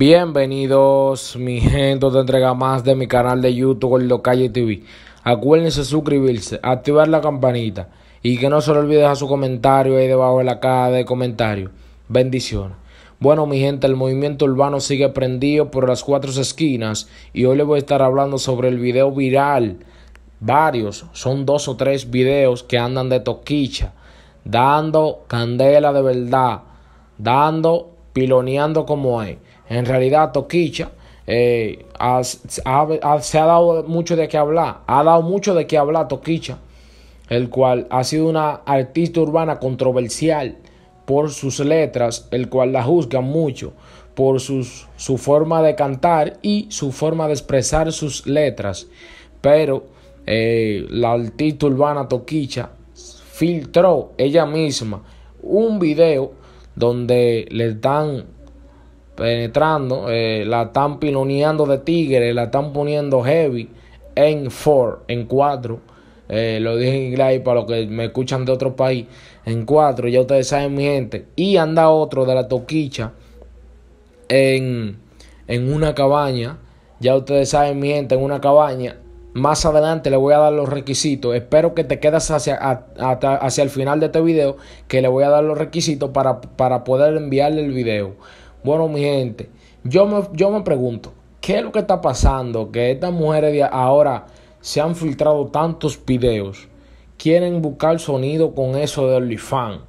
Bienvenidos, mi gente, te entrega más de mi canal de YouTube, Gordo Calle TV. Acuérdense suscribirse, activar la campanita y que no se le olvide dejar su comentario ahí debajo de la caja de comentarios. Bendiciones. Bueno, mi gente, el movimiento urbano sigue prendido por las cuatro esquinas y hoy les voy a estar hablando sobre el video viral. Varios, son dos o tres videos que andan de toquicha, dando candela de verdad, dando, piloneando como es. En realidad, Toquicha eh, se ha dado mucho de qué hablar. Ha dado mucho de qué hablar Toquicha, el cual ha sido una artista urbana controversial por sus letras, el cual la juzga mucho por sus, su forma de cantar y su forma de expresar sus letras. Pero eh, la artista urbana Toquicha filtró ella misma un video donde le dan penetrando, eh, la están piloneando de tigre, la están poniendo heavy en 4, en 4. Eh, lo dije en inglés para los que me escuchan de otro país, en 4, ya ustedes saben mi gente. Y anda otro de la toquicha en, una cabaña, ya ustedes saben mi gente, en una cabaña. Más adelante le voy a dar los requisitos. Espero que te quedas hacia, hacia el final de este video, que le voy a dar los requisitos para, para poder enviarle el video. Bueno, mi gente, yo me, yo me pregunto, ¿qué es lo que está pasando? Que estas mujeres de ahora se han filtrado tantos videos. Quieren buscar sonido con eso de OnlyFans.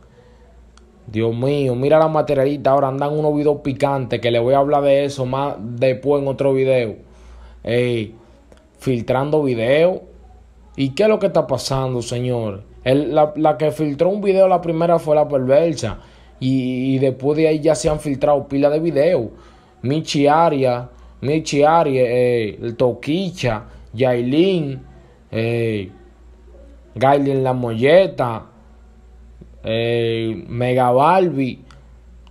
Dios mío, mira la materialita Ahora andan unos videos picantes que le voy a hablar de eso más después en otro video. filtrando videos. ¿Y qué es lo que está pasando, señor? la, la, que filtró un video la primera fue la perversa. Y, después de ahí ya se han filtrado pila de videos. Michi Aria, Michi Aria, eh, Toquicha, Yailin, eh, Gailin La Molleta, eh, Mega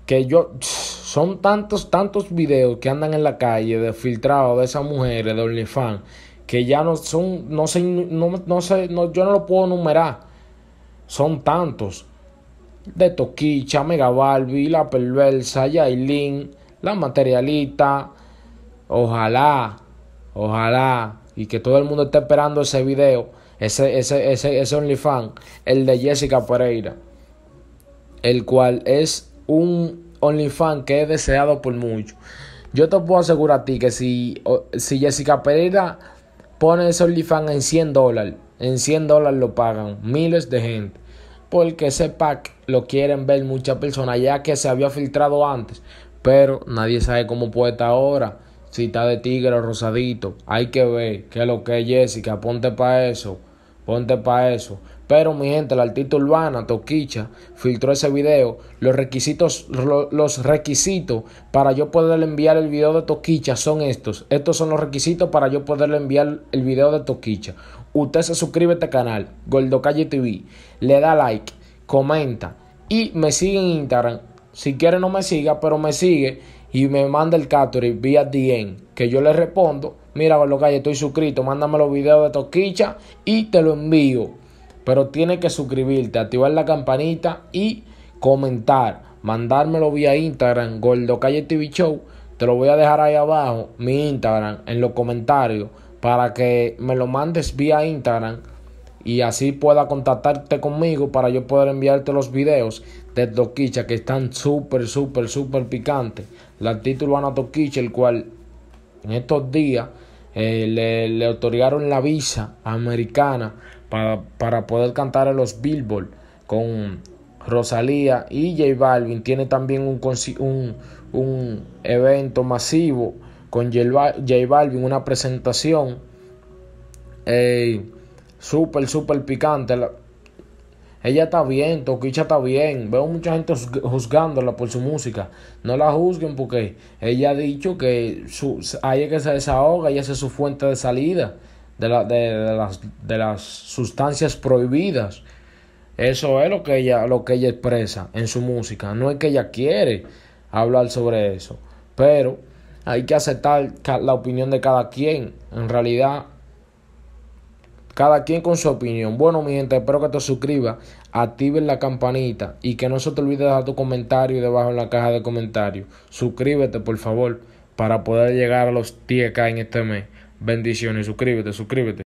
que yo... Son tantos, tantos videos que andan en la calle de filtrado de esas mujeres de OnlyFans que ya no son, no sé, no, yo no lo puedo numerar. Son tantos de Toquicha, Mega La Perversa, Yailin, La Materialita. Ojalá, ojalá, y que todo el mundo esté esperando ese video, ese, ese, ese, OnlyFans, el de Jessica Pereira, el cual es un OnlyFans que es deseado por muchos. Yo te puedo asegurar a ti que si, si Jessica Pereira pone ese OnlyFans en 100 dólares, en 100 dólares lo pagan miles de gente, porque ese pack lo quieren ver muchas personas, ya que se había filtrado antes, pero nadie sabe cómo puede estar ahora. Si está de tigre o rosadito, hay que ver qué lo que es Jessica, ponte para eso, ponte para eso. Pero mi gente, la artista urbana, Toquicha, filtró ese video. Los requisitos, los requisitos para yo poderle enviar el video de Toquicha son estos. Estos son los requisitos para yo poderle enviar el video de Toquicha. Usted se suscribe a este canal, Calle TV, le da like comenta y me sigue en Instagram. Si quiere no me siga, pero me sigue y me manda el catering vía DM, que yo le respondo, mira lo que estoy suscrito, mándame los videos de Toquicha y te lo envío. Pero tienes que suscribirte, activar la campanita y comentar, mandármelo vía Instagram, Gordo Calle TV Show. Te lo voy a dejar ahí abajo, mi Instagram, en los comentarios, para que me lo mandes vía Instagram y así pueda contactarte conmigo para yo poder enviarte los videos de Toquicha que están súper, súper, súper picantes. La título Ana Toquicha, el cual en estos días eh, le, le, otorgaron la visa americana para, poder cantar en los Billboard con Rosalía y J Balvin. Tiene también un, un, un evento masivo con J Balvin, una presentación. Eh, súper, súper picante. Ella está bien, Toquicha está bien. Veo mucha gente juzgándola por su música. No la juzguen porque ella ha dicho que su, ahí que se desahoga, ella es su fuente de salida de, las, de las sustancias prohibidas. Eso es lo que, ella, lo que ella expresa en su música. No es que ella quiere hablar sobre eso, pero hay que aceptar la opinión de cada quien. En realidad, cada quien con su opinión. Bueno, mi gente, espero que te suscribas, Activen la campanita y que no se te olvide dejar tu comentario debajo en la caja de comentarios. Suscríbete, por favor, para poder llegar a los 10k en este mes. Bendiciones, suscríbete, suscríbete.